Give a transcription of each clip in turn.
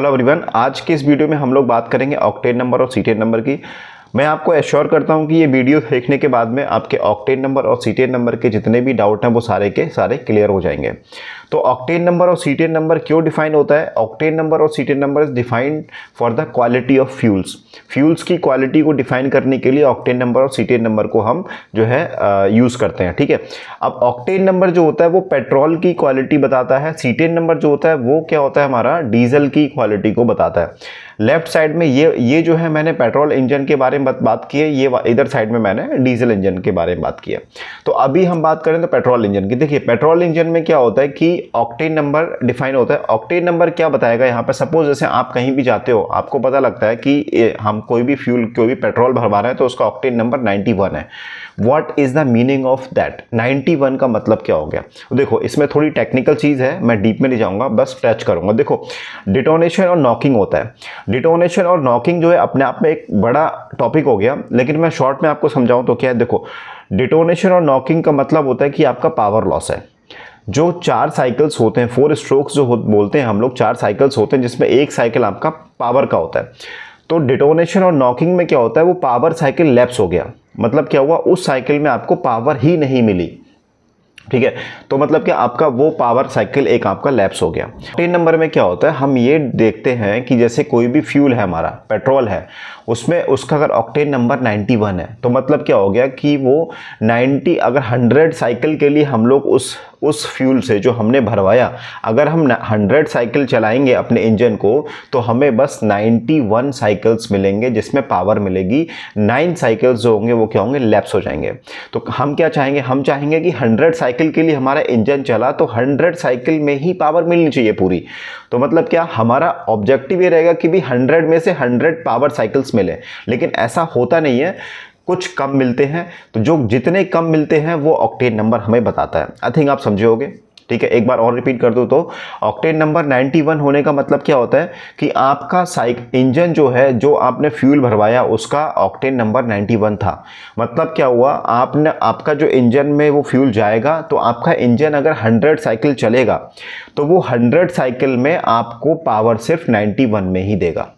hello everyone आज के इस वीडियो में हम लोग बात करेंगे ऑक्टेन नंबर और सीटेन नंबर की मैं आपको एश्योर करता हूं कि ये वीडियो देखने के बाद में आपके ऑक्टेन नंबर और सीटेन नंबर के जितने भी डाउट हैं वो सारे के सारे क्लियर हो जाएंगे तो ऑक्टेन नंबर और सीटेन नंबर क्यों डिफाइन होता है ऑक्टेन नंबर और cetane number is defined for the quality of fuels fuels की क्वालिटी को डिफाइन करने के लिए ऑक्टेन नंबर और सीटेन नंबर को हम जो है यूज़ करते हैं ठीक है अब ऑक्टेन नंबर जो होता है वो पेट्रोल की क्वालिटी बताता है सीटेन नंबर जो होता है वो क्या होता है हमारा डीजल की क्वालिटी को बताता है लेफ्ट साइड में ये ये जो है मैंने पेट्रोल इंजन के बारे में बात, बात की है ये इधर साइड में मैंने डीजल इंजन के बारे में बात की है तो अभी हम बात करें तो पेट्रोल इंजन की देखिए पेट्रोल इंजन में क्या होता है कि ऑक्टेन नंबर डिफाइन होता है ऑक्टेन नंबर क्या बताएगा यहाँ पर सपोज जैसे आप कहीं भी जाते हो आपको पता लगता है कि हम कोई भी फ्यूल कोई भी पेट्रोल भरवा रहे हैं तो उसका ऑक्टेन नंबर 91 है what is the meaning of that 91 का मतलब क्या हो गया तो देखो इसमें थोड़ी टेक्निकल चीज़ है मैं डीप में नहीं जाऊँगा बस टच करूँगा देखो डिटोनेशन और नॉकिंग होता है डिटोनेशन और नॉकिंग जो है अपने आप में एक बड़ा टॉपिक हो गया लेकिन मैं शॉर्ट में आपको समझाऊँ तो क्या है देखो डिटोनेशन और नॉकिंग का मतलब होता है कि आपका पावर लॉस है जो चार साइकिल्स होते हैं फोर स्ट्रोक्स जो बोलते हैं हम लोग चार साइकिल्स होते हैं जिसमें एक साइकिल आपका पावर का होता है तो डिटोनेशन और नॉकिंग में क्या होता है वो पावर साइकिल लैप्स हो गया मतलब क्या हुआ उस साइकिल में आपको पावर ही नहीं मिली ठीक है तो मतलब कि आपका वो पावर साइकिल एक आपका लैप्स हो गया टेन नंबर में क्या होता है हम ये देखते हैं कि जैसे कोई भी फ्यूल है हमारा पेट्रोल है उसमें उसका अगर ऑक्टेन नंबर 91 है तो मतलब क्या हो गया कि वो 90 अगर 100 साइकिल के लिए हम लोग उस उस फ्यूल से जो हमने भरवाया अगर हम हंड्रेड साइकिल चलाएंगे अपने इंजन को तो हमें बस 91 साइकिल्स मिलेंगे जिसमें पावर मिलेगी नाइन साइकिल्स जो होंगे वो क्या होंगे लैप्स हो जाएंगे तो हम क्या चाहेंगे हम चाहेंगे कि हंड्रेड साइकिल के लिए हमारा इंजन चला तो हंड्रेड साइकिल में ही पावर मिलनी चाहिए पूरी तो मतलब क्या हमारा ऑब्जेक्टिव ये रहेगा कि भी हंड्रेड में से हंड्रेड पावर साइकिल्स मिले लेकिन ऐसा होता नहीं है कुछ कम मिलते हैं तो जो जितने कम मिलते हैं वो ऑक्टेन नंबर हमें बताता है आई थिंक आप समझे होगे ठीक है एक बार और रिपीट कर दूँ तो ऑक्टेन नंबर 91 होने का मतलब क्या होता है कि आपका साइक इंजन जो है जो आपने फ्यूल भरवाया उसका ऑक्टेन नंबर 91 था मतलब क्या हुआ आपने आपका जो इंजन में वो फ्यूल जाएगा तो आपका इंजन अगर 100 साइकिल चलेगा तो वो 100 साइकिल में आपको पावर सिर्फ 91 में ही देगा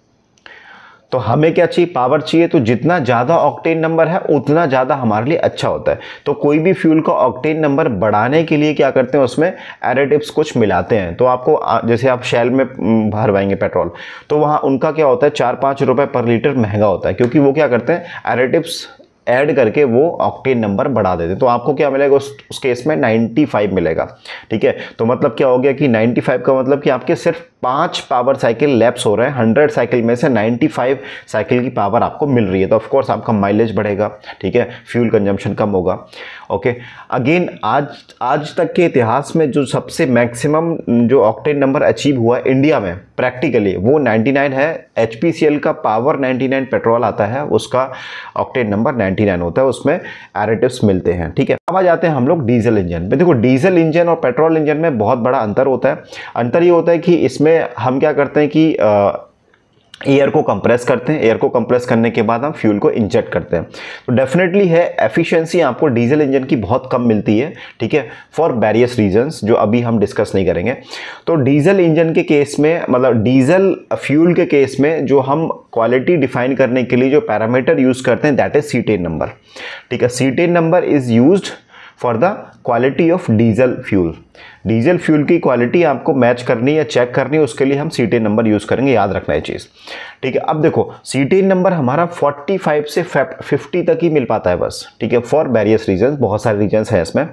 तो हमें क्या चाहिए पावर चाहिए तो जितना ज़्यादा ऑक्टेन नंबर है उतना ज़्यादा हमारे लिए अच्छा होता है तो कोई भी फ्यूल का ऑक्टेन नंबर बढ़ाने के लिए क्या करते हैं उसमें एडिटिव्स कुछ मिलाते हैं तो आपको जैसे आप शैल में भरवाएंगे पेट्रोल तो वहाँ उनका क्या होता है चार पाँच रुपये पर लीटर महंगा होता है क्योंकि वो क्या करते हैं एडिटिव्स ऐड करके वो ऑक्टेन नंबर बढ़ा देते तो आपको क्या मिलेगा उस उस केस में 95 मिलेगा ठीक है तो मतलब क्या हो गया कि 95 का मतलब कि आपके सिर्फ पाँच पावर साइकिल लैप्स हो रहे हैं हंड्रेड साइकिल में से 95 साइकिल की पावर आपको मिल रही है तो ऑफकोर्स आपका माइलेज बढ़ेगा ठीक है फ्यूल कंजम्पशन कम होगा ओके अगेन आज आज तक के इतिहास में जो सबसे मैक्सिमम जो ऑक्टेन नंबर अचीव हुआ इंडिया में प्रैक्टिकली वो 99 है एच का पावर 99 पेट्रोल आता है उसका ऑक्टेन नंबर 99 होता है उसमें एरेटिव्स मिलते हैं ठीक है अब आ जाते हैं हम लोग डीजल इंजन में देखो डीजल इंजन और पेट्रोल इंजन में बहुत बड़ा अंतर होता है अंतर ये होता है कि इसमें हम क्या करते हैं कि आ, एयर को कंप्रेस करते हैं एयर को कंप्रेस करने के बाद हम फ्यूल को इंजेक्ट करते हैं तो डेफिनेटली है एफिशिएंसी आपको डीजल इंजन की बहुत कम मिलती है ठीक है फॉर वेरियस रीजंस जो अभी हम डिस्कस नहीं करेंगे तो डीजल इंजन के केस में मतलब डीजल फ्यूल के केस में जो हम क्वालिटी डिफाइन करने के लिए जो पैरामीटर यूज़ करते हैं दैट इज़ सी नंबर ठीक है C number is use for the quality of diesel fuel diesel fuel की क्वालिटी आपको मैच करनी या चेक करनी है उसके लिए हम सी नंबर यूज़ करेंगे याद रखना है चीज़ ठीक है अब देखो सी नंबर हमारा 45 से 50 तक ही मिल पाता है बस ठीक है फॉर वेरियस रीजन बहुत सारे रीजन्स हैं इसमें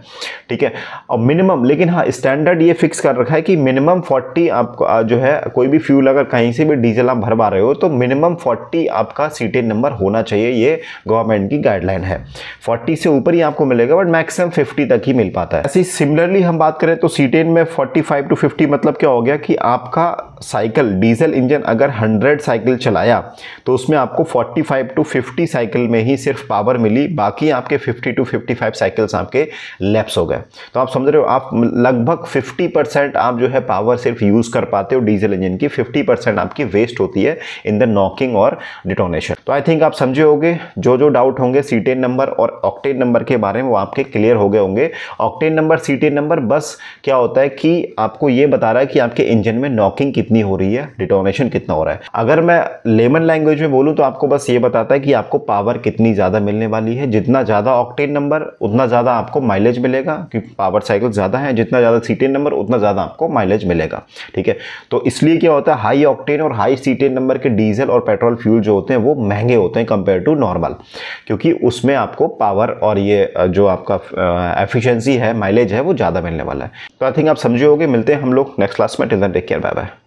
ठीक है और मिनिमम लेकिन हाँ स्टैंडर्ड ये फिक्स कर रखा है कि मिनिमम 40 आपको जो है कोई भी फ्यूल अगर कहीं से भी डीजल आप भरवा रहे हो तो मिनिमम 40 आपका सी नंबर होना चाहिए ये गवर्नमेंट की गाइडलाइन है फोर्टी से ऊपर ही आपको मिलेगा बट मैक्सिमम फिफ्टी तक ही मिल पाता है ऐसे सिमिलरली हम बात करें तो सी सीटेन में 45 टू 50 मतलब क्या हो गया कि आपका साइकिल डीजल इंजन अगर 100 साइकिल चलाया तो उसमें आपको 45 टू 50 साइकिल में ही सिर्फ पावर मिली बाकी आपके 50 टू 55 फाइव साइकिल्स आपके लैप्स हो गए तो आप समझ रहे हो आप लगभग 50 परसेंट आप जो है पावर सिर्फ यूज़ कर पाते हो डीजल इंजन की 50 परसेंट आपकी वेस्ट होती है इन द नॉकिंग और डिटोनेशन तो आई थिंक आप समझे होंगे जो जो डाउट होंगे सीटेन नंबर और ऑक्टेन नंबर के बारे में वो आपके क्लियर हो गए होंगे ऑक्टेन नंबर सीटेन नंबर बस क्या क्या होता है कि आपको ये बता रहा है कि आपके इंजन में नॉकिंग कितनी हो रही है डिटोनेशन कितना हो रहा है अगर मैं लेमन लैंग्वेज में बोलूँ तो आपको बस ये बताता है कि आपको पावर कितनी ज़्यादा मिलने वाली है जितना ज़्यादा ऑक्टेन नंबर उतना ज़्यादा आपको माइलेज मिलेगा क्योंकि पावर साइकिल ज़्यादा है जितना ज़्यादा सीटेन नंबर उतना ज़्यादा आपको माइलेज मिलेगा ठीक है तो इसलिए क्या होता है हाई ऑक्टेन और हाई सीटेन नंबर के डीजल और पेट्रोल फ्यूल जो होते हैं वो महंगे होते हैं कंपेयर टू नॉर्मल क्योंकि उसमें आपको पावर और ये जो आपका एफिशिएंसी है माइलेज है वो ज़्यादा मिलने वाला है तो आई थिंक आप समझे होगे मिलते हैं हम लोग नेक्स्ट क्लास में till then take care bye bye